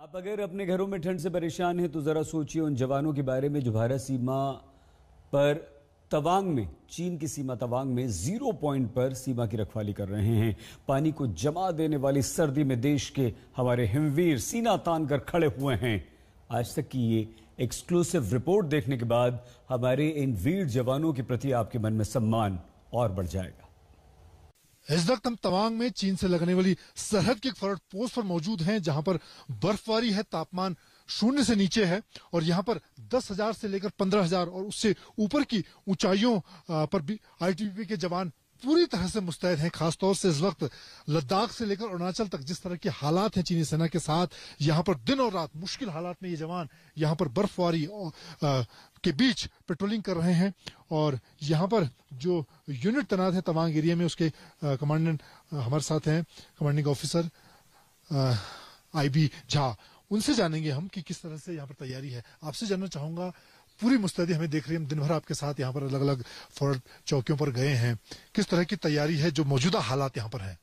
आप अगर अपने घरों में ठंड से परेशान हैं तो ज़रा सोचिए उन जवानों के बारे में जो भारत सीमा पर तवांग में चीन की सीमा तवांग में जीरो पॉइंट पर सीमा की रखवाली कर रहे हैं पानी को जमा देने वाली सर्दी में देश के हमारे हिमवीर सीना तान कर खड़े हुए हैं आज तक की ये एक्सक्लूसिव रिपोर्ट देखने के बाद हमारे इन वीर जवानों के प्रति आपके मन में सम्मान और बढ़ जाएगा इस वक्त हम तवांग में चीन से लगने वाली सरहद के फरट पोस्ट पर मौजूद हैं जहां पर बर्फबारी है तापमान शून्य से नीचे है और यहाँ पर दस हजार से लेकर पंद्रह हजार और उससे ऊपर की ऊंचाइयों पर भी आईटीबीपी के जवान पूरी तरह से मुस्तैद हैं खासतौर से इस वक्त लद्दाख से लेकर अरुणाचल तक जिस तरह के हालात हैं चीनी सेना के साथ यहाँ पर दिन और रात मुश्किल हालात में ये जवान यहाँ पर बर्फबारी के बीच पेट्रोलिंग कर रहे हैं और यहाँ पर जो यूनिट तैनात है तवांग एरिया में उसके कमांडेंट हमारे साथ हैं commanding officer I B Jha उनसे जानेंगे हम कि किस तरह से यहाँ पर तैयारी है आपसे जानना चाहूंगा पूरी मुस्तैदी हमें देख रही है दिन भर आपके साथ यहाँ पर अलग अलग फौज चौकियों पर गए हैं किस तरह की तैयारी है जो मौजूदा हालात यहाँ पर है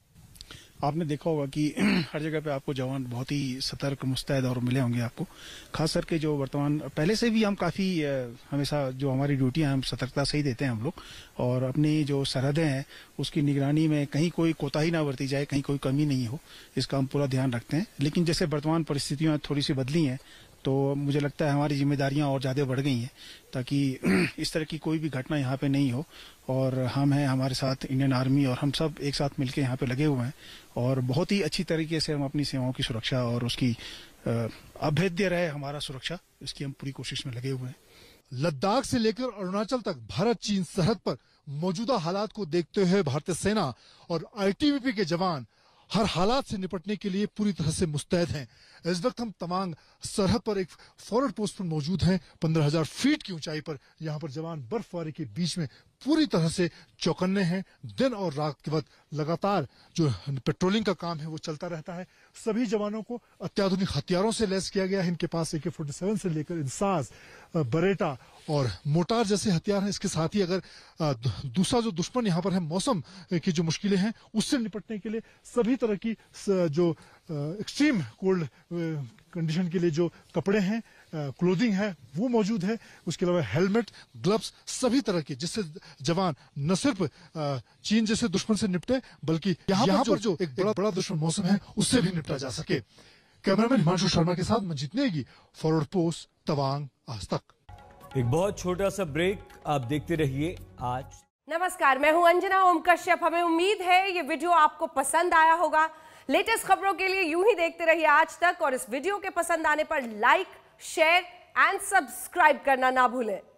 आपने देखा होगा कि हर जगह पे आपको जवान बहुत ही सतर्क मुस्तैद और मिले होंगे आपको खास करके जो वर्तमान पहले से भी हम काफ़ी हमेशा जो हमारी ड्यूटियां हम सतर्कता से ही देते हैं हम लोग और अपनी जो सरहदें हैं उसकी निगरानी में कहीं कोई कोताही ना बरती जाए कहीं कोई कमी नहीं हो इसका हम पूरा ध्यान रखते हैं लेकिन जैसे वर्तमान परिस्थितियाँ थोड़ी सी बदली हैं तो मुझे लगता है हमारी जिम्मेदारियां और ज़्यादा बढ़ गई हैं ताकि इस तरह की कोई भी घटना यहाँ पे नहीं हो और हम हैं हमारे साथ इंडियन आर्मी और हम सब एक साथ मिलकर यहाँ पे लगे हुए हैं और बहुत ही अच्छी तरीके से हम अपनी सेवाओं की सुरक्षा और उसकी अभेद्य रहे हमारा सुरक्षा इसकी हम पूरी कोशिश में लगे हुए हैं लद्दाख से लेकर अरुणाचल तक भारत चीन सरहद पर मौजूदा हालात को देखते हुए भारतीय सेना और आईटीबीपी के जवान हर हालात से निपटने के लिए पूरी तरह से मुस्तैद हैं इस वक्त हम तमांग सरहद पर एक फॉरवर्ड पोस्ट पर मौजूद हैं पंद्रह हजार फीट की ऊंचाई पर यहाँ पर जवान बर्फबारी के बीच में पूरी तरह से चौकन्ने हैं दिन और रात के वक्त लगातार जो पेट्रोलिंग का काम है वो चलता रहता है सभी जवानों को अत्याधुनिक हथियारों से लैस किया गया है इनके पास ए के फोर्टी सेवन से लेकर इंसास बरेटा और मोटार जैसे हथियार हैं इसके साथ ही अगर दूसरा जो दुश्मन यहाँ पर है मौसम की जो मुश्किलें हैं उससे निपटने के लिए सभी तरह की जो एक्सट्रीम कोल्ड कंडीशन के लिए जो कपड़े हैं क्लोथिंग है वो मौजूद है उसके अलावा हेलमेट ग्लव्स सभी तरह के जिससे जवान न सिर्फ चीन जैसे दुश्मन से निपटे बल्कि यहाँ पर, पर जो एक बड़ा बड़ा दुश्मन मौसम है उससे भी निपटा जा सके कैमरामैन हिमांशु शर्मा के साथ मंजित नेगी फॉरवर्ड पोस्ट तवांग आज तक एक बहुत छोटा सा ब्रेक आप देखते रहिए आज नमस्कार मैं हूं अंजना ओम कश्यप हमें उम्मीद है ये वीडियो आपको पसंद आया होगा लेटेस्ट खबरों के लिए यूं ही देखते रहिए आज तक और इस वीडियो के पसंद आने पर लाइक शेयर एंड सब्सक्राइब करना ना भूलें